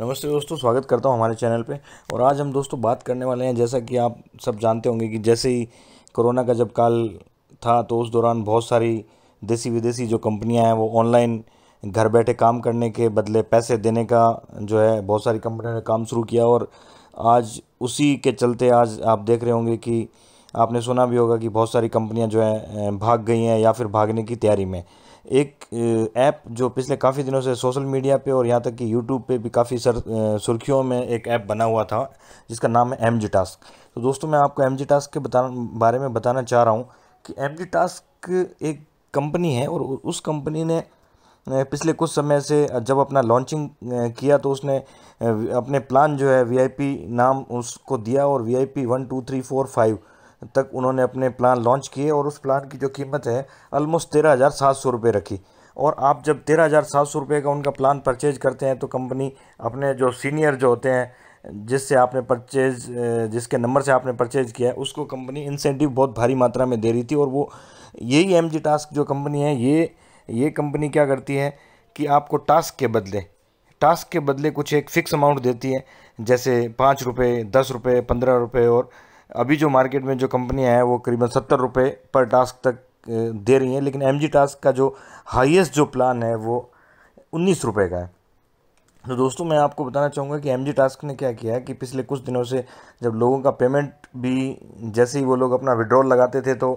नमस्ते दोस्तों स्वागत करता हूँ हमारे चैनल पे और आज हम दोस्तों बात करने वाले हैं जैसा कि आप सब जानते होंगे कि जैसे ही कोरोना का जब काल था तो उस दौरान बहुत सारी देसी विदेशी जो कंपनियां हैं वो ऑनलाइन घर बैठे काम करने के बदले पैसे देने का जो है बहुत सारी कंपनियों ने काम शुरू किया और आज उसी के चलते आज आप देख रहे होंगे कि आपने सुना भी होगा कि बहुत सारी कंपनियां जो हैं भाग गई हैं या फिर भागने की तैयारी में एक ऐप जो पिछले काफ़ी दिनों से सोशल मीडिया पे और यहाँ तक कि यूट्यूब पे भी काफ़ी सर सुर्खियों में एक ऐप बना हुआ था जिसका नाम है एम जी टास्क तो दोस्तों मैं आपको एम जी टास्क के बता बारे में बताना चाह रहा हूँ कि एम जी टास्क एक कंपनी है और उस कंपनी ने पिछले कुछ समय से जब अपना लॉन्चिंग किया तो उसने अपने प्लान जो है वीआईपी नाम उसको दिया और VIP one two three four five तक उन्होंने अपने प्लान लॉन्च किए और उस प्लान की जो कीमत है ऑलमोस्ट तेरह हज़ार सात सौ रुपये रखी और आप जब तेरह हज़ार सात सौ रुपये का उनका प्लान परचेज करते हैं तो कंपनी अपने जो सीनियर जो होते हैं जिससे आपने परचेज जिसके नंबर से आपने परचेज किया है उसको कंपनी इंसेंटिव बहुत भारी मात्रा में दे रही थी और वो यही एम जी टास्क जो कंपनी है ये ये कंपनी क्या करती है कि आपको टास्क के बदले टास्क के बदले कुछ एक फ़िक्स अमाउंट देती है जैसे पाँच रुपये दस रुपये पंद्रह रुपये और अभी जो मार्केट में जो कंपनियाँ हैं वो करीबन सत्तर रुपये पर टास्क तक दे रही हैं लेकिन एम टास्क का जो हाइएस्ट जो प्लान है वो उन्नीस रुपये का है तो दोस्तों मैं आपको बताना चाहूँगा कि एम टास्क ने क्या किया है कि पिछले कुछ दिनों से जब लोगों का पेमेंट भी जैसे ही वो लोग अपना विड्रॉल लगाते थे तो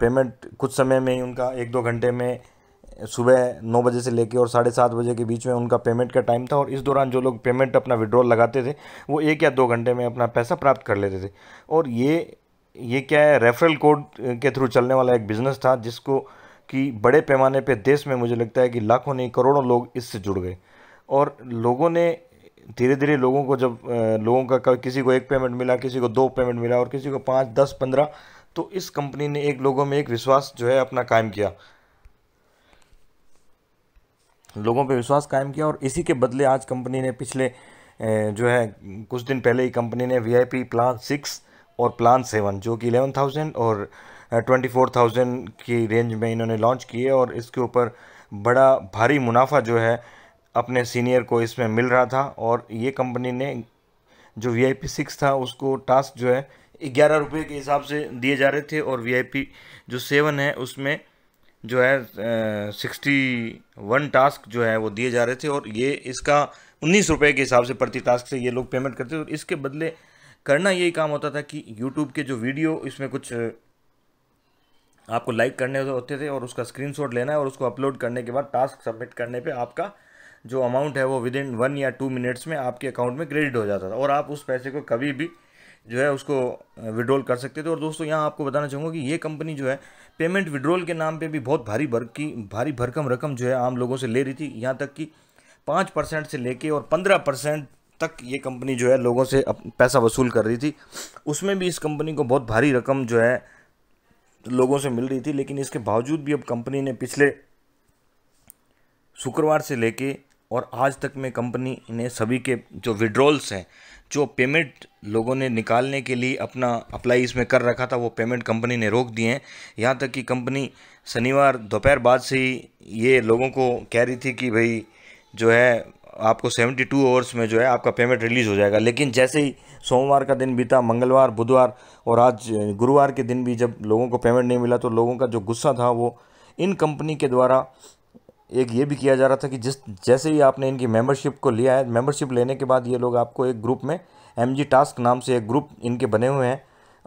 पेमेंट कुछ समय में ही उनका एक दो घंटे में सुबह नौ बजे से लेकर और साढ़े सात बजे के बीच में उनका पेमेंट का टाइम था और इस दौरान जो लोग पेमेंट अपना विड्रॉल लगाते थे वो एक या दो घंटे में अपना पैसा प्राप्त कर लेते थे और ये ये क्या है रेफरल कोड के थ्रू चलने वाला एक बिज़नेस था जिसको कि बड़े पैमाने पर देश में मुझे लगता है कि लाखों नहीं करोड़ों लोग इससे जुड़ गए और लोगों ने धीरे धीरे लोगों को जब लोगों का किसी को एक पेमेंट मिला किसी को दो पेमेंट मिला और किसी को पाँच दस पंद्रह तो इस कंपनी ने एक लोगों में एक विश्वास जो है अपना कायम किया लोगों पे विश्वास कायम किया और इसी के बदले आज कंपनी ने पिछले जो है कुछ दिन पहले ही कंपनी ने वीआईपी प्लान सिक्स और प्लान सेवन जो कि एलेवन थाउजेंड और ट्वेंटी फोर थाउजेंड की रेंज में इन्होंने लॉन्च किए और इसके ऊपर बड़ा भारी मुनाफा जो है अपने सीनियर को इसमें मिल रहा था और ये कंपनी ने जो वी आई पी सिक्स था उसको टास्क जो है ग्यारह रुपये के हिसाब से दिए जा रहे थे और वी आई पी जो सेवन है उसमें जो है सिक्सटी वन टास्क जो है वो दिए जा रहे थे और ये इसका उन्नीस रुपये के हिसाब से प्रति टास्क से ये लोग पेमेंट करते थे और इसके बदले करना यही काम होता था कि यूट्यूब के जो वीडियो इसमें कुछ आपको लाइक करने होते थे और उसका स्क्रीनशॉट लेना है और उसको अपलोड करने के बाद टास्क सबमिट करने पे आपका जो अमाउंट है वो विद इन वन या टू मिनट्स में आपके अकाउंट में क्रेडिट हो जाता था और आप उस पैसे को कभी भी जो है उसको विड्रॉल कर सकते थे और दोस्तों यहाँ आपको बताना चाहूँगा कि ये कंपनी जो है पेमेंट विड्रॉल के नाम पे भी बहुत भारी भर की भारी भरकम रकम जो है आम लोगों से ले रही थी यहाँ तक कि पाँच परसेंट से लेके और पंद्रह परसेंट तक ये कंपनी जो है लोगों से पैसा वसूल कर रही थी उसमें भी इस कंपनी को बहुत भारी रकम जो है लोगों से मिल रही थी लेकिन इसके बावजूद भी अब कंपनी ने पिछले शुक्रवार से लेके और आज तक में कंपनी ने सभी के जो विड्रॉल्स हैं जो पेमेंट लोगों ने निकालने के लिए अपना अप्लाई इसमें कर रखा था वो पेमेंट कंपनी ने रोक दिए हैं यहाँ तक कि कंपनी शनिवार दोपहर बाद से ही ये लोगों को कह रही थी कि भाई जो है आपको 72 आवर्स में जो है आपका पेमेंट रिलीज़ हो जाएगा लेकिन जैसे ही सोमवार का दिन बीता मंगलवार बुधवार और आज गुरुवार के दिन भी जब लोगों को पेमेंट नहीं मिला तो लोगों का जो गुस्सा था वो इन कंपनी के द्वारा एक ये भी किया जा रहा था कि जिस जैसे ही आपने इनकी मेंबरशिप को लिया है मेंबरशिप लेने के बाद ये लोग आपको एक ग्रुप में एम टास्क नाम से एक ग्रुप इनके बने हुए हैं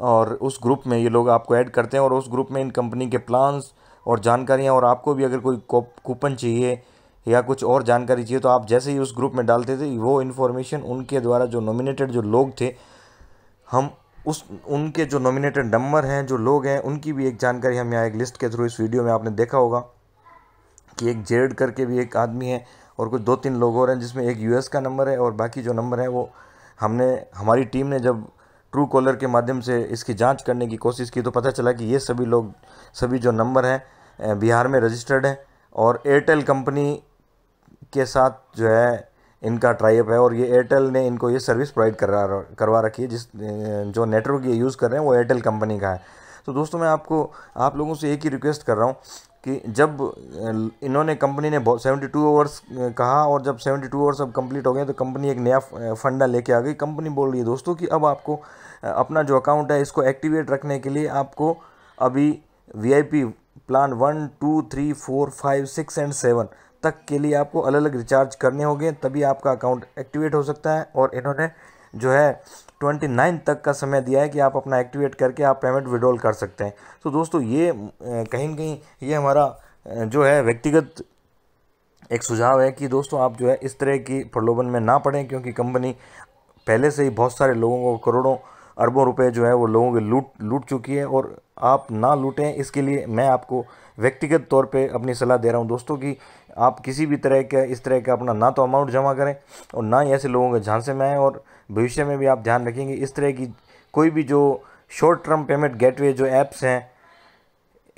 और उस ग्रुप में ये लोग आपको ऐड करते हैं और उस ग्रुप में इन कंपनी के प्लान्स और जानकारियाँ और आपको भी अगर कोई कूपन चाहिए या कुछ और जानकारी चाहिए तो आप जैसे ही उस ग्रुप में डालते थे वो इन्फॉर्मेशन उनके द्वारा जो नॉमिनेटेड जो लोग थे हम उस उनके जो नॉमिनेटेड नंबर हैं जो लोग हैं उनकी भी एक जानकारी हम यहाँ एक लिस्ट के थ्रू इस वीडियो में आपने देखा होगा कि एक जेड करके भी एक आदमी है और कुछ दो तीन लोग और हैं जिसमें एक यूएस का नंबर है और बाकी जो नंबर है वो हमने हमारी टीम ने जब ट्रू कॉलर के माध्यम से इसकी जांच करने की कोशिश की तो पता चला कि ये सभी लोग सभी जो नंबर हैं बिहार में रजिस्टर्ड हैं और एयरटेल कंपनी के साथ जो है इनका ट्राइप है और ये एयरटेल ने इनको ये सर्विस प्रोवाइड करा करवा रखी है जिस जो नेटवर्क ये यूज़ कर रहे हैं वो एयरटेल कंपनी का है तो दोस्तों मैं आपको आप लोगों से एक ही रिक्वेस्ट कर रहा हूँ कि जब इन्होंने कंपनी ने सेवेंटी टू ओवर्स कहा और जब सेवेंटी टू ओवर्स अब कंप्लीट हो गए तो कंपनी एक नया फंडा लेके आ गई कंपनी बोल रही है दोस्तों कि अब आपको अपना जो अकाउंट है इसको एक्टिवेट रखने के लिए आपको अभी VIP plan one two three four five six and seven तक के लिए आपको अलग अलग रिचार्ज करने होंगे तभी आपका अकाउंट एक्टिवेट हो सकता है और इन्होंने जो है ट्वेंटी नाइन तक का समय दिया है कि आप अपना एक्टिवेट करके आप पेमेंट विड्रॉल कर सकते हैं तो दोस्तों ये कहीं ना कहीं ये हमारा जो है व्यक्तिगत एक सुझाव है कि दोस्तों आप जो है इस तरह की प्रलोभन में ना पड़ें क्योंकि कंपनी पहले से ही बहुत सारे लोगों को करोड़ों अरबों रुपए जो है वो लोगों के लूट लूट चुकी है और आप ना लूटें इसके लिए मैं आपको व्यक्तिगत तौर पे अपनी सलाह दे रहा हूँ दोस्तों कि आप किसी भी तरह के इस तरह का अपना ना तो अमाउंट जमा करें और ना ही ऐसे लोगों के झांसे में आएँ और भविष्य में भी आप ध्यान रखेंगे इस तरह की कोई भी जो शॉर्ट टर्म पेमेंट गेटवे जो ऐप्स हैं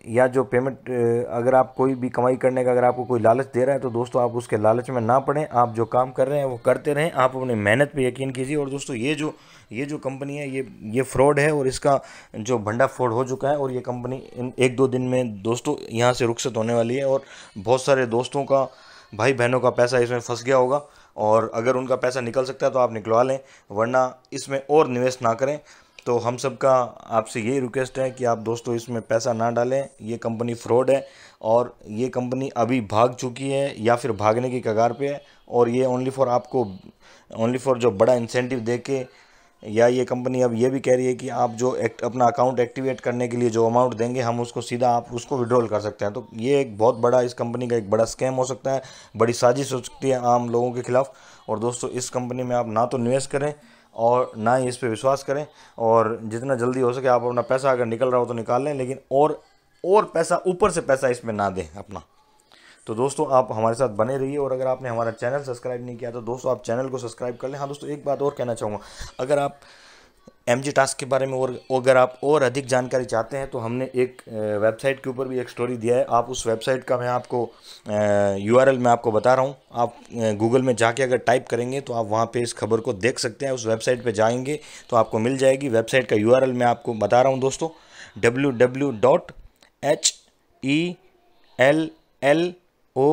या जो पेमेंट अगर आप कोई भी कमाई करने का अगर आपको कोई लालच दे रहा है तो दोस्तों आप उसके लालच में ना पड़ें आप जो काम कर रहे हैं वो करते रहें आप अपनी मेहनत पे यकीन कीजिए और दोस्तों ये जो ये जो कंपनी है ये ये फ्रॉड है और इसका जो भंडा फ्रॉड हो चुका है और ये कंपनी इन एक दो दिन में दोस्तों यहाँ से रुख्सत होने वाली है और बहुत सारे दोस्तों का भाई बहनों का पैसा इसमें फंस गया होगा और अगर उनका पैसा निकल सकता है तो आप निकलवा लें वरना इसमें और निवेश ना करें तो हम सब का आपसे यही रिक्वेस्ट है कि आप दोस्तों इसमें पैसा ना डालें ये कंपनी फ्रॉड है और ये कंपनी अभी भाग चुकी है या फिर भागने की कगार पे है और ये ओनली फॉर आपको ओनली फॉर जो बड़ा इंसेंटिव दे के या ये कंपनी अब ये भी कह रही है कि आप जो एक्ट अपना अकाउंट एक्टिवेट करने के लिए जो अमाउंट देंगे हम उसको सीधा आप उसको विड्रॉल कर सकते हैं तो ये एक बहुत बड़ा इस कंपनी का एक बड़ा स्कैम हो सकता है बड़ी साजिश हो सकती है आम लोगों के खिलाफ और दोस्तों इस कंपनी में आप ना तो निवेश करें और ना ही इस पर विश्वास करें और जितना जल्दी हो सके आप अपना पैसा अगर निकल रहा हो तो निकाल लें लेकिन और और पैसा ऊपर से पैसा इसमें ना दें अपना तो दोस्तों आप हमारे साथ बने रहिए और अगर आपने हमारा चैनल सब्सक्राइब नहीं किया तो दोस्तों आप चैनल को सब्सक्राइब कर लें हाँ दोस्तों एक बात और कहना चाहूँगा अगर आप एम जी टास्क के बारे में और अगर आप और अधिक जानकारी चाहते हैं तो हमने एक वेबसाइट के ऊपर भी एक स्टोरी दिया है आप उस वेबसाइट का मैं आपको यू आर एल मैं आपको बता रहा हूँ आप गूगल में जाके अगर टाइप करेंगे तो आप वहाँ पे इस खबर को देख सकते हैं उस वेबसाइट पे जाएंगे तो आपको मिल जाएगी वेबसाइट का यू आर एल मैं आपको बता रहा हूँ दोस्तों W W dot H E L L O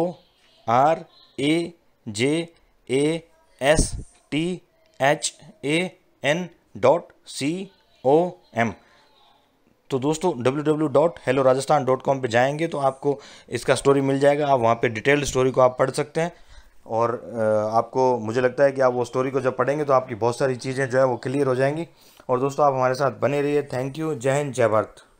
R A J A S T H A N dot C O M तो दोस्तों W W dot hello Rajasthan dot com पर जाएंगे तो आपको इसका स्टोरी मिल जाएगा आप वहाँ पे डिटेल्ड स्टोरी को आप पढ़ सकते हैं और आपको मुझे लगता है कि आप वो स्टोरी को जब पढ़ेंगे तो आपकी बहुत सारी चीज़ें जो है वो क्लियर हो जाएंगी और दोस्तों आप हमारे साथ बने रहिए थैंक यू जय हिंद जय भारत